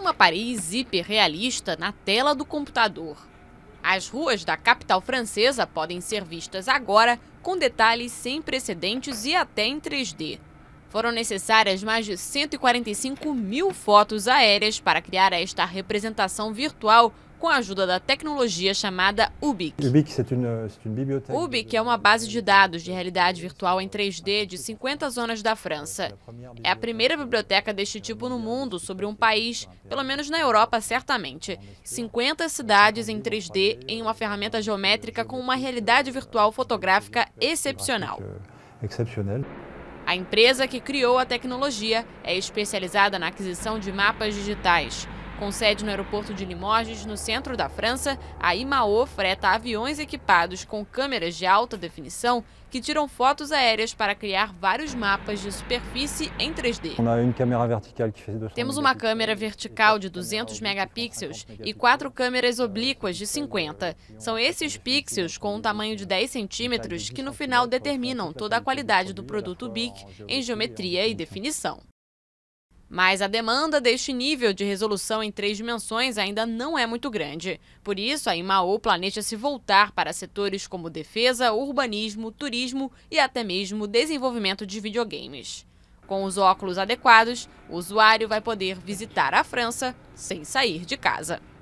uma Paris hiperrealista na tela do computador. As ruas da capital francesa podem ser vistas agora com detalhes sem precedentes e até em 3D. Foram necessárias mais de 145 mil fotos aéreas para criar esta representação virtual com a ajuda da tecnologia chamada Ubic. Ubic euh, é uma base de dados de realidade virtual em 3D de 50 zonas da França. É a primeira biblioteca deste tipo no mundo sobre um país, pelo menos na Europa certamente. 50 cidades em 3D em uma ferramenta geométrica com uma realidade virtual fotográfica excepcional. Euh, a empresa que criou a tecnologia é especializada na aquisição de mapas digitais. Com sede no aeroporto de Limoges, no centro da França, a Imao freta aviões equipados com câmeras de alta definição que tiram fotos aéreas para criar vários mapas de superfície em 3D. Temos uma câmera vertical de 200 megapixels e quatro câmeras oblíquas de 50. São esses pixels com um tamanho de 10 centímetros que no final determinam toda a qualidade do produto BIC em geometria e definição. Mas a demanda deste nível de resolução em três dimensões ainda não é muito grande. Por isso, a IMAO planeja se voltar para setores como defesa, urbanismo, turismo e até mesmo desenvolvimento de videogames. Com os óculos adequados, o usuário vai poder visitar a França sem sair de casa.